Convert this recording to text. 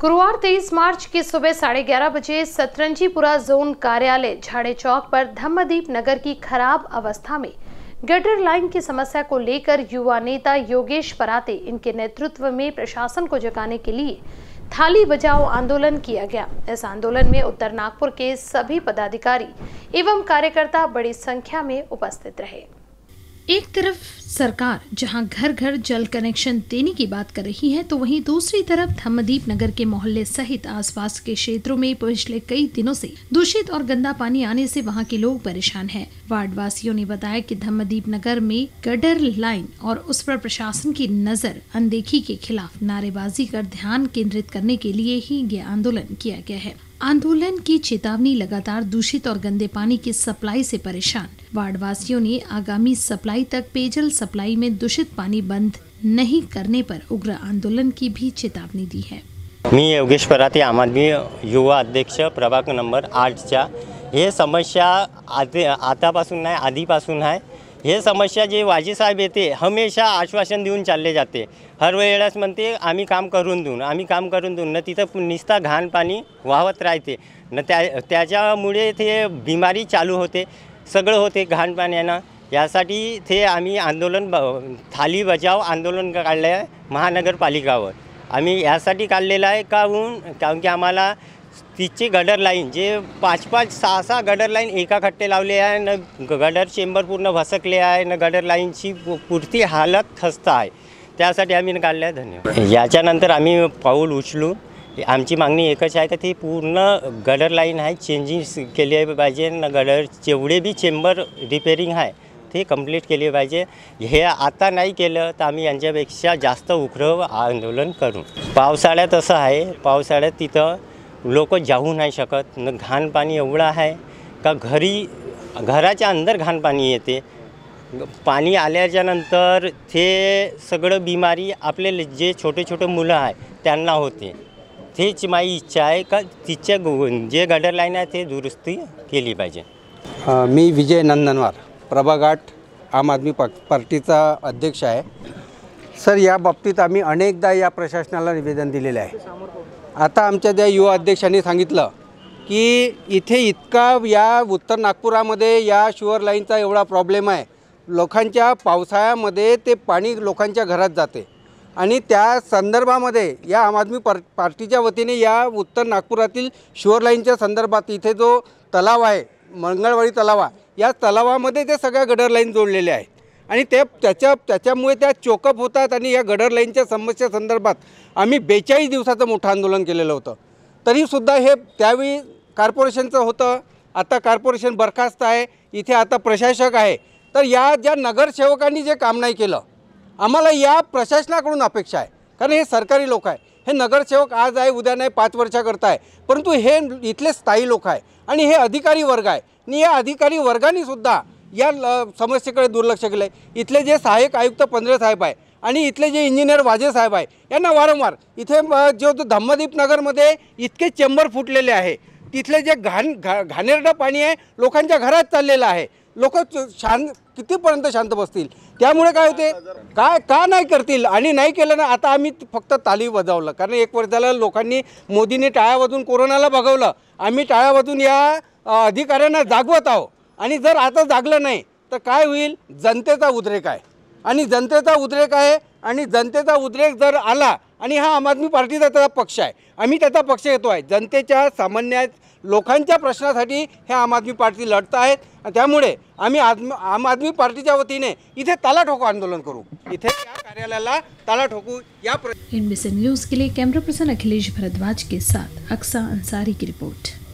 गुरुवार 23 मार्च की सुबह साढ़े ग्यारह बजे सतरंजीपुरा जोन कार्यालय झाड़े चौक पर धम्मदीप नगर की खराब अवस्था में गटर लाइन की समस्या को लेकर युवा नेता योगेश पराते इनके नेतृत्व में प्रशासन को जगाने के लिए थाली बजाओ आंदोलन किया गया इस आंदोलन में उत्तर नागपुर के सभी पदाधिकारी एवं कार्यकर्ता बड़ी संख्या में उपस्थित रहे एक तरफ सरकार जहां घर घर जल कनेक्शन देने की बात कर रही है तो वहीं दूसरी तरफ धम्मदीप नगर के मोहल्ले सहित आसपास के क्षेत्रों में पिछले कई दिनों से दूषित और गंदा पानी आने से वहां के लोग परेशान हैं। वार्ड वासियों ने बताया कि धम्मदीप नगर में गडर लाइन और उस पर प्रशासन की नजर अनदेखी के खिलाफ नारेबाजी कर ध्यान केंद्रित करने के लिए ही ये आंदोलन किया गया है आंदोलन की चेतावनी लगातार दूषित और गंदे पानी की सप्लाई से परेशान वार्ड वासियों ने आगामी सप्लाई तक पेयजल सप्लाई में दूषित पानी बंद नहीं करने पर उग्र आंदोलन की भी चेतावनी दी है मी योगेश पराती आम आदमी युवा अध्यक्ष प्रभाग नंबर आठ ऐसी ये समस्या आते आतापासन है आधीपासन है हे समस्या जे वाजीसाहेब येते हमेशा आश्वासन देऊन चालले जाते हर वेळेस म्हणते आम्ही काम करून देऊन आम्ही काम करून देऊन न तिथं निस्ता घाण पाणी वाहत राहते न त्या त्याच्यामुळे ते बिमारी चालू होते सगळं होते घाण पाण्यानं यासाठी ते आम्ही आंदोलन ब थाली बजाव आंदोलन काढलं आहे महानगरपालिकावर आम्ही यासाठी काढलेलं आहे काहून कारण की आम्हाला तिची गडर लाईन जे पाच पाच सहा सहा गडर लाईन एका खट्टे लावले आहे न गडर चेंबर पूर्ण भसकले आहे न गडर लाईनची पुरती हालत खस्त आहे त्यासाठी आम्ही काढले आहे धन्यवाद याच्यानंतर आम्ही पाऊल उचलू आमची मागणी एकच आहे का ती पूर्ण गडर लाईन आहे चेंजिंग केली पाहिजे न गडर जेवढे बी चेंबर रिपेरिंग आहे ते कंप्लीट केली पाहिजे हे आता नाही केलं तर आम्ही यांच्यापेक्षा जास्त उखरव आंदोलन करू पावसाळ्यात असं आहे पावसाळ्यात तिथं लोक जाऊ नाही शकत न घाण पाणी एवढं आहे का घरी घराच्या अंदर घाण पाणी येते पाणी आल्याच्यानंतर ते सगळं बिमारी आपले जे छोटे छोटे मुलं आहे त्यांना होते तेच माझी इच्छा आहे का तिच्या जे गडर आहे ते दुरुस्ती केली पाहिजे मी विजय नंदनवार प्रभागाठ आम आदमी पा पार्टीचा अध्यक्ष आहे सर या बाबतीत आम्ही अनेकदा या प्रशासनाला निवेदन दिलेलं आहे आता आमच्या त्या युवा अध्यक्षांनी सांगितलं की इथे इतका या उत्तर नागपुरामध्ये या शुअर लाईनचा एवढा प्रॉब्लेम आहे लोकांच्या पावसाळ्यामध्ये ते पाणी लोकांच्या घरात जाते आणि त्या संदर्भामध्ये या आम आदमी पार पार्टीच्या वतीने या उत्तर नागपुरातील शुअर लाईनच्या संदर्भात इथे जो तलाव आहे मंगळवाडी तलाव आहे या तलावामध्ये ते सगळ्या गडर लाईन जोडलेल्या आहेत आणि ते त्याच्या त्याच्यामुळे त्या चोकअप होतात आणि या गडर लाईनच्या संदर्भात आम्ही बेचाळीस दिवसाचं मोठं आंदोलन केलेलं होतं तरीसुद्धा हे त्यावेळी कार्पोरेशनचं होतं आता कार्पोरेशन बरखास्त आहे इथे आता प्रशासक आहे तर या ज्या नगरसेवकांनी जे काम नाही केलं आम्हाला या प्रशासनाकडून अपेक्षा आहे कारण हे सरकारी लोक आहे हे नगरसेवक आज आहे उद्या नाही पाच वर्षाकरता आहे परंतु हे इथले स्थायी लोक आहे आणि हे अधिकारी वर्ग आहे आणि या अधिकारी वर्गाने सुद्धा या समस्येकडे दुर्लक्ष केलं आहे इथले जे सहाय्यक आयुक्त पंधरे साहेब आहे आणि इथले जे इंजिनियर वाजे साहेब आहे यांना वारंवार इथे जो धम्मदीप नगरमध्ये इतके चेंबर फुटलेले आहे तिथले जे घाण घा घाणेरडं पाणी आहे लोकांच्या घरात चाललेलं आहे लोक शांत कितीपर्यंत शांत बसतील त्यामुळे काय होते काय का नाही करतील आणि नाही केलं ना आता आम्ही फक्त ताली बजावलं कारण एक वर्षाला लोकांनी मोदींनी टाळ्या कोरोनाला बघवलं आम्ही टाळ्या या अधिकाऱ्यांना जागवत आहो आणि जर आता जागलं नाही तर काय होईल जनतेचा उद्रेक आहे आणि जनतेचा उद्रेक आहे आणि जनतेचा उद्रेक जर आला आणि हा आम आदमी पार्टीचा त्याचा पक्ष आहे आम्ही त्याचा पक्ष येतो आहे जनतेच्या सामान्य लोकांच्या प्रश्नासाठी हे आम आदमी पार्टी लढत आहेत त्यामुळे आम्ही आम आदमी पार्टीच्या वतीने इथे ताला ठोको आंदोलन करू इथे या कार्यालयाला ताला ठोकू या प्र न्यूज के लिए कैमरा पर्सन अखिलेश भारद्वाज के साथ अक्सा अंसारी की रिपोर्ट